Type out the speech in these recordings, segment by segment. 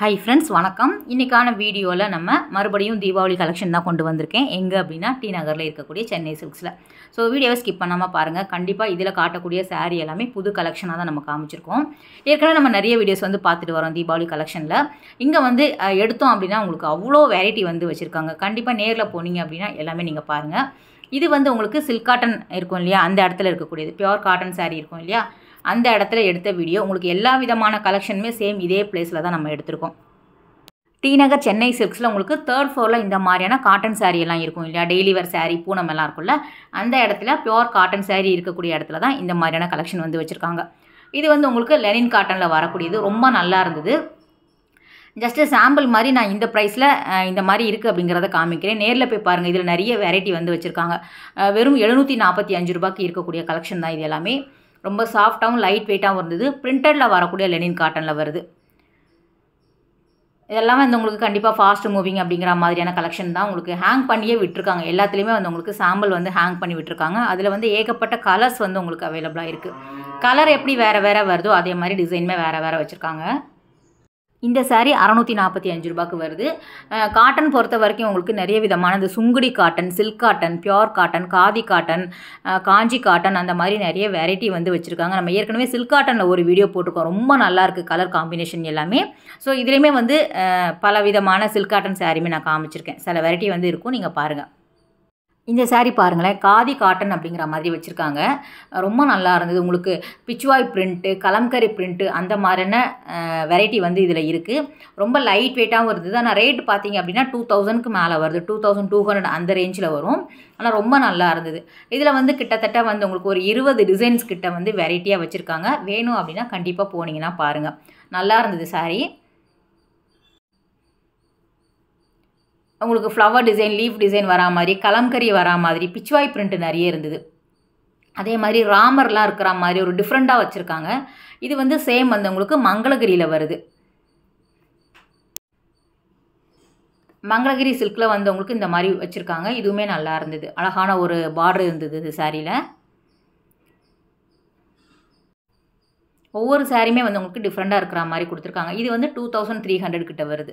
hi friends வணக்கம் இன்றைக்கான வீடியோவில் நம்ம மறுபடியும் தீபாவளி கலெக்ஷன் தான் கொண்டு வந்திருக்கேன் எங்கே அப்படின்னா டி நகரில் இருக்கக்கூடிய சென்னை சில்க்ஸில் ஸோ வீடியோவை ஸ்கிப் பண்ணாமல் பாருங்கள் கண்டிப்பாக இதில் காட்டக்கூடிய சாரீ எல்லாமே புது கலெக்ஷனாக தான் நம்ம காமிச்சிருக்கோம் ஏற்கனவே நம்ம நிறைய வீடியோஸ் வந்து பார்த்துட்டு வரோம் தீபாவளி கலெக்ஷனில் இங்கே வந்து எடுத்தோம் அப்படின்னா உங்களுக்கு அவ்வளோ வெரைட்டி வந்து வச்சுருக்காங்க கண்டிப்பாக நேரில் போனீங்க அப்படின்னா எல்லாமே நீங்கள் பாருங்கள் இது வந்து உங்களுக்கு சில்க் காட்டன் இருக்கும் இல்லையா அந்த இடத்துல இருக்கக்கூடியது பியோர் காட்டன் சாரீ இருக்கும் இல்லையா அந்த இடத்துல எடுத்த வீடியோ உங்களுக்கு எல்லா விதமான கலெக்ஷனுமே சேம் இதே பிளேஸில் தான் நம்ம எடுத்திருக்கோம் டிநகர் சென்னை சில்க்ஸில் உங்களுக்கு தேர்ட் ஃப்ளோரில் இந்த மாதிரியான காட்டன் சாரி எல்லாம் இருக்கும் இல்லையா டெய்லி வேர் சாரீ பூனம் எல்லாம் இருக்கும்ல அந்த இடத்துல பியோர் காட்டன் சாரீ இருக்கக்கூடிய இடத்துல தான் இந்த மாதிரியான கலெக்ஷன் வந்து வச்சுருக்காங்க இது வந்து உங்களுக்கு லெனின் காட்டனில் வரக்கூடியது ரொம்ப நல்லா இருந்தது ஜஸ்ட்டு சாம்பிள் மாதிரி நான் இந்த ப்ரைஸில் இந்த மாதிரி இருக்குது அப்படிங்கிறத காமிக்கிறேன் நேரில் போய் பாருங்கள் இதில் நிறைய வெரைட்டி வந்து வச்சுருக்காங்க வெறும் எழுநூற்றி நாற்பத்தி அஞ்சு ரூபாய்க்கு இருக்கக்கூடிய கலெக்ஷன் தான் இது எல்லாமே ரொம்ப சாஃப்டாகவும் லைட் வெயிட்டாகவும் இருந்தது பிரிண்டடில் வரக்கூடிய லெனின் காட்டனில் வருது இதெல்லாமே வந்து உங்களுக்கு கண்டிப்பாக ஃபாஸ்ட் மூவிங் அப்படிங்கிற மாதிரியான கலெக்ஷன் தான் உங்களுக்கு ஹேங் பண்ணியே விட்டுருக்காங்க எல்லாத்துலேயுமே வந்து உங்களுக்கு சாம்பிள் வந்து ஹேங் பண்ணி விட்டுருக்காங்க அதில் வந்து ஏகப்பட்ட கலர்ஸ் வந்து உங்களுக்கு அவைலபிளாக இருக்குது கலர் எப்படி வேறு வேறு வருதோ அதே மாதிரி டிசைனுமே வேறு வேறு வச்சுருக்காங்க இந்த சாரீ அறநூற்றி நாற்பத்தி அஞ்சு ரூபாய்க்கு வருது காட்டன் பொறுத்த வரைக்கும் உங்களுக்கு நிறைய விதமான இந்த Sungudi cotton silk cotton pure cotton khadi cotton Kanchi cotton அந்த மாதிரி நிறைய வெரைட்டி வந்து வச்சுருக்காங்க நம்ம ஏற்கனவே சில்க் காட்டனில் ஒரு வீடியோ போட்டிருக்கோம் ரொம்ப நல்லாயிருக்கு கலர் காம்பினேஷன் எல்லாமே ஸோ இதுலேயுமே வந்து பல விதமான சில்க் காட்டன் சாரீமே நான் காமிச்சிருக்கேன் சில வெரைட்டி வந்து இருக்கும் நீங்கள் பாருங்கள் இந்த சாரீ பாருங்களேன் காதி காட்டன் அப்படிங்கிற மாதிரி வச்சுருக்காங்க ரொம்ப நல்லா இருந்தது உங்களுக்கு பிச்சுவாய் பிரிண்ட்டு கலம்கரி பிரிண்ட்டு அந்த மாதிரியான வெரைட்டி வந்து இதில் இருக்குது ரொம்ப லைட் வெயிட்டாகவும் இருந்தது ஆனால் ரேட் பார்த்தீங்க அப்படின்னா டூ தௌசண்ட்க்கு மேலே வருது டூ தௌசண்ட் டூ ஹண்ட்ரட் அந்த ரேஞ்சில் வரும் ஆனால் ரொம்ப நல்லா இருந்தது இதில் வந்து கிட்டத்தட்ட வந்து உங்களுக்கு ஒரு இருபது டிசைன்ஸ் கிட்ட வந்து வெரைட்டியாக வச்சுருக்காங்க வேணும் அப்படின்னா கண்டிப்பாக போனீங்கன்னா பாருங்கள் நல்லா இருந்தது சாரீ உங்களுக்கு ஃப்ளவர் டிசைன் லீஃப் டிசைன் வரா மாதிரி கலம்கறி வரா மாதிரி பிச்சுவாய் பிரிண்ட் நிறைய இருந்தது அதே மாதிரி ராமர்லாம் இருக்கிற மாதிரி ஒரு டிஃப்ரெண்ட்டாக வச்சுருக்காங்க இது வந்து சேம் வந்து உங்களுக்கு மங்களகிரியில் வருது மங்களகிரி சில்கில் வந்து உங்களுக்கு இந்த மாதிரி வச்சுருக்காங்க இதுவுமே நல்லா இருந்தது அழகான ஒரு பார்டர் இருந்தது இது சாரியில் ஒவ்வொரு சாரியுமே வந்து உங்களுக்கு டிஃப்ரெண்ட்டாக இருக்கிற மாதிரி கொடுத்துருக்காங்க இது வந்து டூ தௌசண்ட் த்ரீ ஹண்ட்ரட் கிட்ட வருது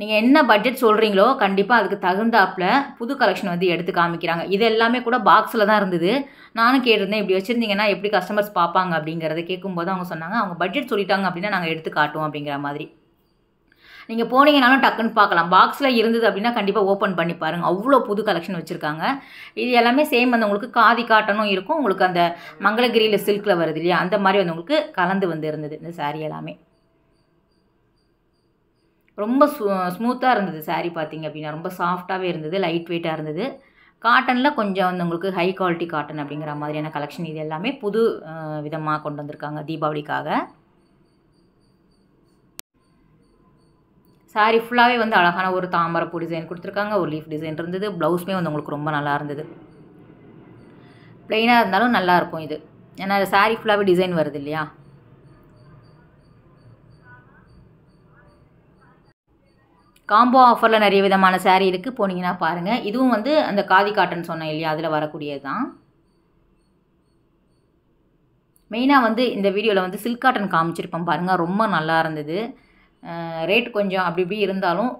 நீங்கள் என்ன பட்ஜெட் சொல்கிறீங்களோ கண்டிப்பாக அதுக்கு தகுந்தாப்பில் புது கலெக்ஷன் வந்து எடுத்து காமிக்கிறாங்க இது எல்லாமே கூட பாக்ஸில் தான் இருந்தது நானும் கேட்டிருந்தேன் இப்படி வச்சுருந்தீங்கன்னா எப்படி கஸ்டமர்ஸ் பார்ப்பாங்க அப்படிங்கிறத கேட்கும்போது அவங்க சொன்னாங்க அவங்க பட்ஜெட் சொல்லிட்டாங்க அப்படின்னா நாங்கள் எடுத்து காட்டுவோம் அப்படிங்கிற மாதிரி நீங்கள் போனீங்கனாலும் டக்குன்னு பார்க்கலாம் பாக்ஸில் இருந்தது அப்படின்னா கண்டிப்பாக ஓப்பன் பண்ணி பாருங்கள் அவ்வளோ புது கலெக்ஷன் வச்சுருக்காங்க இது எல்லாமே சேம் வந்து உங்களுக்கு காதி காட்டனும் இருக்கும் உங்களுக்கு அந்த மங்களகிரியில் சில்கில் வருது இல்லையா அந்த மாதிரி வந்து உங்களுக்கு கலந்து வந்து இருந்தது இந்த சாரீ எல்லாமே ரொம்ப ஸ்மூத்தாக இருந்தது சாரீ பார்த்திங்க அப்படின்னா ரொம்ப சாஃப்டாகவே இருந்தது லைட் வெயிட்டாக இருந்தது காட்டனில் கொஞ்சம் வந்து உங்களுக்கு ஹை குவாலிட்டி காட்டன் அப்படிங்கிற மாதிரியான கலெக்ஷன் இது எல்லாமே புது விதமாக கொண்டு வந்திருக்காங்க தீபாவளிக்காக சாரீ ஃபுல்லாகவே வந்து அழகான ஒரு தாமரப்பூ டிசைன் கொடுத்துருக்காங்க ஒரு லீஃப் டிசைன் இருந்தது ப்ளவுஸுமே வந்து உங்களுக்கு ரொம்ப நல்லா இருந்தது ப்ளெயினாக இருந்தாலும் நல்லாயிருக்கும் இது ஏன்னா சாரீ ஃபுல்லாகவே டிசைன் வருது இல்லையா காம்போ ஆஃபரில் நிறைய விதமான சேரீ இருக்குது போனீங்கன்னா பாருங்கள் இதுவும் வந்து அந்த காதி காட்டன் சொன்னேன் இல்லையா அதில் வரக்கூடியது தான் மெயினாக வந்து இந்த வீடியோவில் வந்து சில்க் காட்டன் காமிச்சிருப்பேன் பாருங்கள் ரொம்ப நல்லா இருந்தது ரேட் கொஞ்சம் அப்படி இப்படி இருந்தாலும்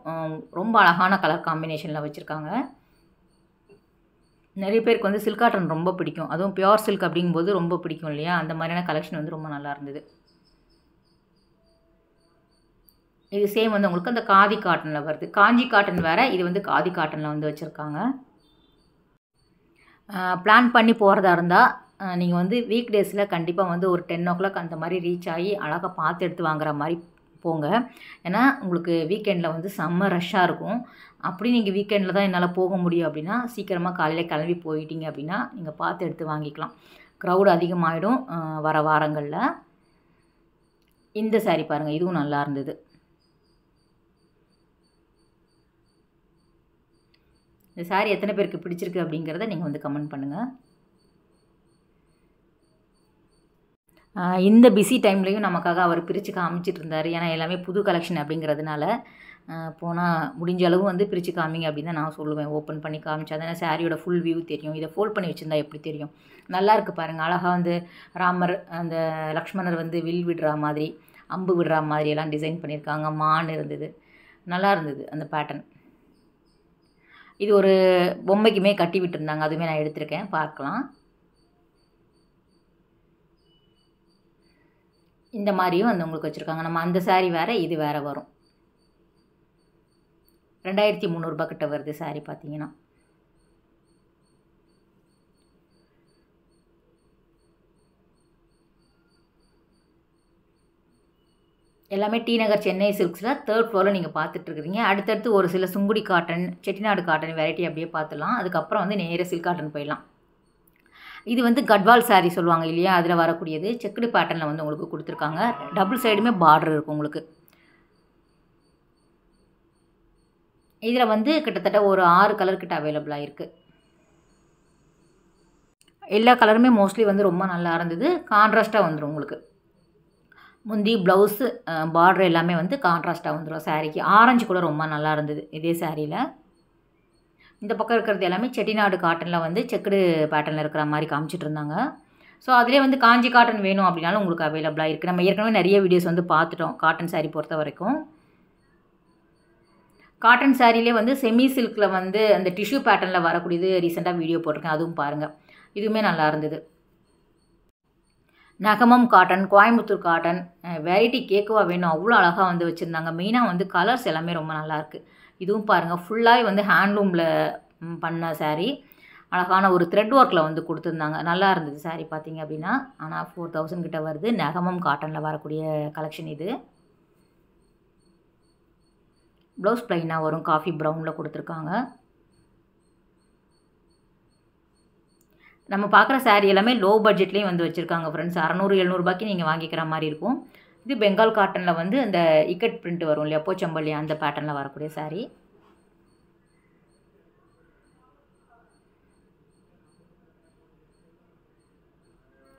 ரொம்ப அழகான கலர் காம்பினேஷனில் வச்சுருக்காங்க நிறைய பேருக்கு வந்து சில்க் காட்டன் ரொம்ப பிடிக்கும் அதுவும் பியோர் சில்க் அப்படிங்கும்போது ரொம்ப பிடிக்கும் இல்லையா அந்த மாதிரியான கலெக்ஷன் வந்து ரொம்ப நல்லா இருந்தது இது சேம் வந்து உங்களுக்கு அந்த காதி காட்டனில் வருது காஞ்சி காட்டன் வேறு இது வந்து காதி காட்டனில் வந்து வச்சுருக்காங்க பிளான் பண்ணி போகிறதா இருந்தால் நீங்கள் வந்து வீக் டேஸில் கண்டிப்பாக வந்து ஒரு டென் ஓ கிளாக் அந்த மாதிரி ரீச் ஆகி அழகாக பார்த்து எடுத்து வாங்குற மாதிரி போங்க ஏன்னா உங்களுக்கு வீக்கெண்டில் வந்து செம்ம ரஷ்ஷாக இருக்கும் அப்படி நீங்கள் வீக்கெண்டில் தான் என்னால் போக முடியும் அப்படின்னா சீக்கிரமாக காலையில் கிளம்பி போயிட்டீங்க அப்படின்னா நீங்கள் பார்த்து எடுத்து வாங்கிக்கலாம் க்ரௌடு அதிகமாகிடும் வர வாரங்களில் இந்த சாரி பாருங்கள் இதுவும் நல்லா இருந்தது இந்த சாரி எத்தனை பேருக்கு பிடிச்சிருக்கு அப்படிங்கிறத நீங்கள் வந்து கமெண்ட் பண்ணுங்கள் இந்த பிஸி டைம்லேயும் நமக்காக அவர் பிரித்து காமிச்சிட்டு இருந்தார் ஏன்னா எல்லாமே புது கலெக்ஷன் அப்படிங்கிறதுனால போனால் முடிஞ்ச அளவு வந்து பிரித்து காமிங்க அப்படின்னு தான் நான் சொல்லுவேன் ஓப்பன் பண்ணி காமிச்சா தான் சாரியோட ஃபுல் வியூ தெரியும் இதை ஃபோல்ட் பண்ணி வச்சுருந்தா எப்படி தெரியும் நல்லா இருக்குது பாருங்கள் அழகாக வந்து ராமர் அந்த லக்ஷ்மணர் வந்து வில் விடுற மாதிரி அம்பு விடுற மாதிரி எல்லாம் டிசைன் பண்ணியிருக்காங்க மான் இருந்தது நல்லா இருந்தது அந்த பேட்டர்ன் இது ஒரு பொம்மைக்குமே கட்டி விட்டுருந்தாங்க அதுவுமே நான் எடுத்திருக்கேன் பார்க்கலாம் இந்த மாதிரியும் வந்து உங்களுக்கு வச்சுருக்காங்க நம்ம அந்த சாரீ வேறு இது வேறு வரும் ரெண்டாயிரத்தி முந்நூறுரூபா கிட்ட வருது சாரீ பார்த்தீங்கன்னா எல்லாமே டி நகர் சென்னை சில்க்ஸில் தேர்ட் ஃப்ளோரில் நீங்கள் பார்த்துட்ருக்குறீங்க அடுத்தடுத்து ஒரு சில Sungudi cotton Chettinad cotton variety அப்படியே பார்த்துலாம் அதுக்கப்புறம் வந்து நேராக சில்க் காட்டன் போயிடலாம் இது வந்து கட்வால் சாரீ சொல்லுவாங்க இல்லையா அதில் வரக்கூடியது செக்குடு பேட்டர்னில் வந்து உங்களுக்கு கொடுத்துருக்காங்க டபுள் சைடுமே பார்டர் இருக்கும் உங்களுக்கு இதில் வந்து கிட்டத்தட்ட ஒரு ஆறு கலர் கிட்ட அவைலபிளாக இருக்குது எல்லா கலருமே மோஸ்ட்லி வந்து ரொம்ப நல்லா இருந்தது கான்ட்ராஸ்ட்டாக வந்துடும் உங்களுக்கு முந்தி ப்ளவுஸு பார்டர் எல்லாமே வந்து கான்ட்ராஸ்ட்டாக வந்துடும் சாரீக்கு ஆரஞ்சு கூட ரொம்ப நல்லா இருந்தது இதே சாரியில் இந்த பக்கம் இருக்கிறது எல்லாமே செட்டிநாடு காட்டனில் வந்து செக்குடு பேட்டர்னில் இருக்கிற மாதிரி காமிச்சிட்டு இருந்தாங்க ஸோ அதிலே வந்து காஞ்சி காட்டன் வேணும் அப்படின்னாலும் உங்களுக்கு அவைலபிளாக இருக்குது நம்ம ஏற்கனவே நிறைய வீடியோஸ் வந்து பார்த்துட்டோம் காட்டன் சாரீ பொறுத்த வரைக்கும் காட்டன் சாரிலே வந்து செமி சில்கில் வந்து அந்த டிஷ்யூ பேட்டர்னில் வரக்கூடியது ரீசெண்டாக வீடியோ போட்டிருக்கேன் அதுவும் பாருங்கள் இதுவுமே நல்லா இருந்தது நகமம் காட்டன் கோயம்புத்தூர் காட்டன் வெரைட்டி கேக்குவாக வேணும் அவ்வளோ அழகாக வந்து வச்சுருந்தாங்க மெயினாக வந்து கலர்ஸ் எல்லாமே ரொம்ப நல்லாயிருக்கு இதுவும் பாருங்கள் ஃபுல்லாகவே வந்து ஹேண்ட்லூமில் பண்ண சாரீ அழகான ஒரு த்ரெட் ஒர்க்கில் வந்து கொடுத்துருந்தாங்க நல்லா இருந்தது சாரி பார்த்தீங்க அப்படின்னா ஆனால் ஃபோர் தௌசண்ட் கிட்ட வருது நகமம் காட்டனில் வரக்கூடிய கலெக்ஷன் இது ப்ளவுஸ் ப்ளைனாக வரும் காஃபி ப்ரௌனில் கொடுத்துருக்காங்க நம்ம பார்க்குற சாரீ எல்லாமே லோ பட்ஜெட்லேயும் வந்து வச்சுருக்காங்க ஃப்ரெண்ட்ஸ் அறநூறு எழுநூறுபாய்க்கு நீங்கள் வாங்கிக்கிற மாதிரி இருக்கும் இது பெங்கால் காட்டனில் வந்து அந்த இக்கட் பிரிண்ட் வரும் இல்லையா போச்சம்பள்ளி அந்த பேட்டர்னில் வரக்கூடிய சாரீ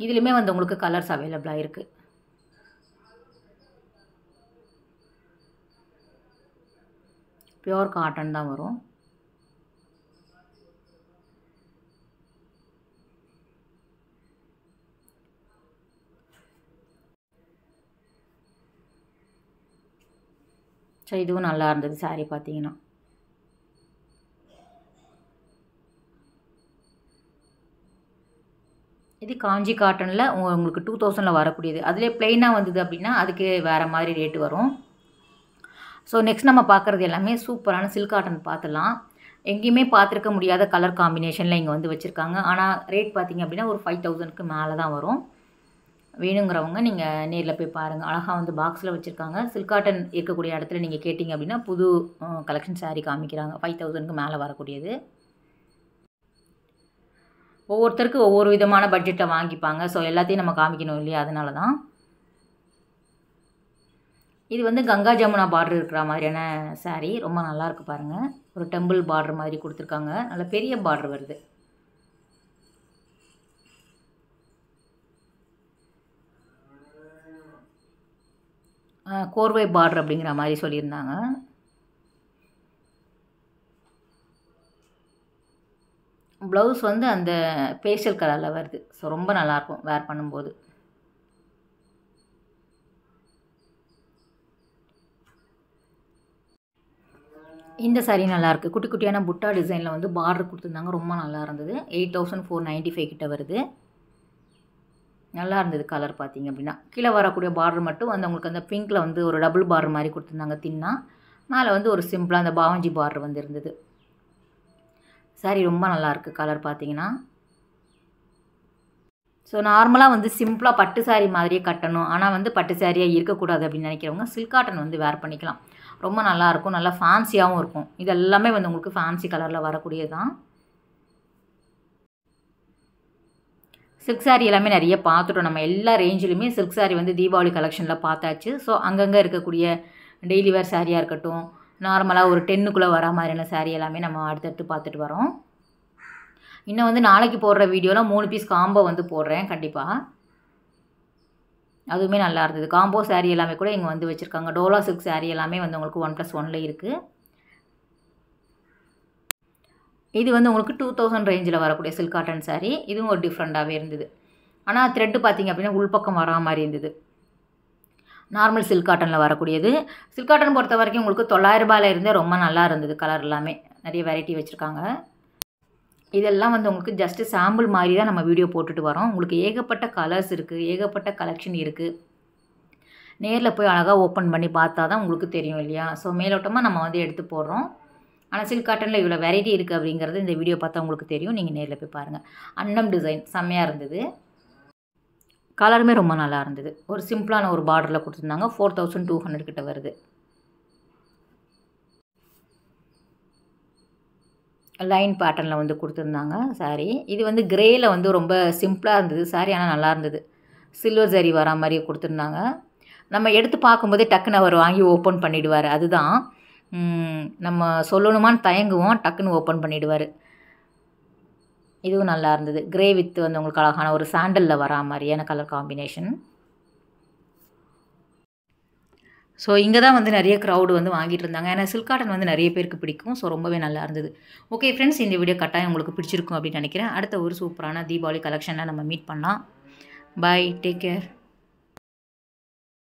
இதுலேயுமே வந்து உங்களுக்கு கலர்ஸ் அவைலபிளாக இருக்குது பியோர் காட்டன் தான் வரும் ஸோ இதுவும் நல்லா இருந்தது சாரீ பார்த்தீங்கன்னா இது காஞ்சி காட்டனில் உங்களுக்கு டூ தௌசண்டில் வரக்கூடியது அதிலே பிளெயினாக வந்தது அப்படின்னா அதுக்கு வேறு மாதிரி ரேட்டு வரும் ஸோ நெக்ஸ்ட் நம்ம பார்க்குறது எல்லாமே சூப்பரான சில்க் காட்டன் பார்த்துலாம் எங்கேயுமே பார்த்துருக்க முடியாத கலர் காம்பினேஷனில் இங்கே வந்து வச்சுருக்காங்க ஆனால் ரேட் பார்த்திங்க அப்படின்னா ஒரு ஃபைவ் தௌசண்ட்க்கு மேலே தான் வரும் வேணுங்கிறவங்க நீங்கள் நேரில் போய் பாருங்கள் அழகாக வந்து பாக்ஸில் வச்சுருக்காங்க சில்காட்டன் இருக்கக்கூடிய இடத்துல நீங்கள் கேட்டிங்க அப்படின்னா புது கலெக்ஷன் சாரீ காமிக்கிறாங்க ஃபைவ் தௌசண்ட்க்கு மேலே வரக்கூடியது ஒவ்வொருத்தருக்கு ஒவ்வொரு விதமான பட்ஜெட்டை வாங்கிப்பாங்க ஸோ எல்லாத்தையும் நம்ம காமிக்கணும் இல்லையா அதனால தான் இது வந்து கங்கா ஜமுனா பார்டர் இருக்கிற மாதிரியான சாரீ ரொம்ப நல்லாயிருக்கு பாருங்கள் ஒரு டெம்பிள் பார்டர் மாதிரி கொடுத்துருக்காங்க நல்ல பெரிய பார்டர் வருது கோர்வை பார்டர் அப்படிங்கிற மாதிரி சொல்லியிருந்தாங்க ப்ளவுஸ் வந்து அந்த பேஷியல் கலரில் வருது ஸோ ரொம்ப நல்லாயிருக்கும் வேர் பண்ணும்போது இந்த சாரீ நல்லாயிருக்கு குட்டி குட்டியான புட்டா டிசைனில் வந்து பார்டர் கொடுத்துருந்தாங்க ரொம்ப நல்லா இருந்தது eight thousand four ninety five கிட்ட வருது நல்லா இருந்தது கலர் பார்த்திங்க அப்படின்னா கீழே வரக்கூடிய பார்டர் மட்டும் வந்து அவங்களுக்கு அந்த பிங்க்கில் வந்து ஒரு டபுள் பார்டர் மாதிரி கொடுத்துருந்தாங்க தின்னா மேலே வந்து ஒரு சிம்பிளாக அந்த பாவஞ்சி பார்டர் வந்து இருந்தது சாரி ரொம்ப நல்லாயிருக்கு கலர் பார்த்திங்கன்னா ஸோ நார்மலாக வந்து சிம்பிளாக பட்டு சாரி மாதிரியே கட்டணும் ஆனால் வந்து பட்டு சாரியாக இருக்கக்கூடாது அப்படின்னு நினைக்கிறவங்க சில்க் காட்டன் வந்து வேர் பண்ணிக்கலாம் ரொம்ப நல்லாயிருக்கும் நல்லா ஃபேன்சியாகவும் இருக்கும் இது எல்லாமே வந்து உங்களுக்கு ஃபேன்சி கலரில் வரக்கூடியது தான் சில்க் சாரி எல்லாமே நிறைய பார்த்துட்டோம் நம்ம எல்லா ரேஞ்சிலுமே சில்க் சாரி வந்து தீபாவளி கலெக்ஷனில் பார்த்தாச்சு ஸோ அங்கங்கே இருக்கக்கூடிய டெய்லி வேர் சாரியாக இருக்கட்டும் நார்மலாக ஒரு டென்னுக்குள்ளே வர மாதிரியான சாரி எல்லாமே நம்ம அடுத்தடுத்து பார்த்துட்டு வரோம் இன்னும் வந்து நாளைக்கு போடுற வீடியோவில் மூணு பீஸ் காம்போ வந்து போடுறேன் கண்டிப்பாக அதுவுமே நல்லா இருந்தது காம்போ சாரி எல்லாமே கூட இங்கே வந்து வச்சுருக்காங்க டோலா சில்க் சாரி எல்லாமே வந்து உங்களுக்கு ஒன் ப்ளஸ் ஒனில் இருக்குது இது வந்து உங்களுக்கு டூ தௌசண்ட் ரேஞ்சில் வரக்கூடிய சில்க் காட்டன் சாரீ இதுவும் ஒரு டிஃப்ரெண்ட்டாகவே இருந்தது ஆனால் த்ரெட்டு பார்த்திங்க அப்படின்னா உள்பக்கம் வரா மாதிரி இருந்தது நார்மல் சில்க் காட்டனில் வரக்கூடியது சில்க் காட்டன் பொறுத்த வரைக்கும் உங்களுக்கு தொள்ளாயிரரூபாயில் இருந்தே ரொம்ப நல்லா இருந்தது கலர் எல்லாமே நிறைய வெரைட்டி வச்சுருக்காங்க இதெல்லாம் வந்து உங்களுக்கு ஜஸ்ட்டு சாம்பிள் மாதிரி தான் நம்ம வீடியோ போட்டுட்டு வரோம் உங்களுக்கு ஏகப்பட்ட கலர்ஸ் இருக்குது ஏகப்பட்ட கலெக்ஷன் இருக்குது நேரில் போய் அழகாக ஓப்பன் பண்ணி பார்த்தா தான் உங்களுக்கு தெரியும் இல்லையா ஸோ மேலோட்டமாக நம்ம வந்து எடுத்து போடுறோம் ஆனால் சில்க் காட்டனில் இவ்வளோ வெரைட்டி இருக்குது அப்படிங்கிறது இந்த வீடியோ பார்த்தா உங்களுக்கு தெரியும் நீங்கள் நேரில் போய் பாருங்கள் அன்னம் டிசைன் செம்மையாக இருந்தது கலருமே ரொம்ப நல்லா இருந்தது ஒரு சிம்பிளான ஒரு பார்டரில் கொடுத்துருந்தாங்க ஃபோர் தௌசண்ட் டூ ஹண்ட்ரட் கிட்ட வருது லைன் பேட்டர்னில் வந்து கொடுத்துருந்தாங்க சாரி இது வந்து கிரேயில் வந்து ரொம்ப சிம்பிளாக இருந்தது சாரி ஆனால் நல்லா இருந்தது சில்வர் சரி வரா மாதிரி கொடுத்துருந்தாங்க நம்ம எடுத்து பார்க்கும்போதே டக்குன்னு அவர் வாங்கி ஓப்பன் பண்ணிவிடுவார் அதுதான் நம்ம சொல்லணுமான்னு தயங்குவோம் டக்குன்னு ஓப்பன் பண்ணிவிடுவார் இதுவும் நல்லா இருந்தது கிரே வித் வந்து உங்களுக்கு அழகான ஒரு சாண்டலில் வரா மாதிரியான கலர் காம்பினேஷன் ஸோ இங்கே தான் வந்து நிறைய க்ரௌடு வந்து வாங்கிட்டு இருந்தாங்க ஏன்னா சில்காட்டன் வந்து நிறைய பேருக்கு பிடிக்கும் ஸோ ரொம்பவே நல்லா இருந்தது ஓகே ஃப்ரெண்ட்ஸ் இந்த வீடியோ கட்டாயம் உங்களுக்கு பிடிச்சிருக்கும் அப்படின்னு நினைக்கிறேன் அடுத்த ஒரு சூப்பரான தீபாவளி கலெக்ஷனில் நம்ம மீட் பண்ணலாம் பாய் டேக் கேர்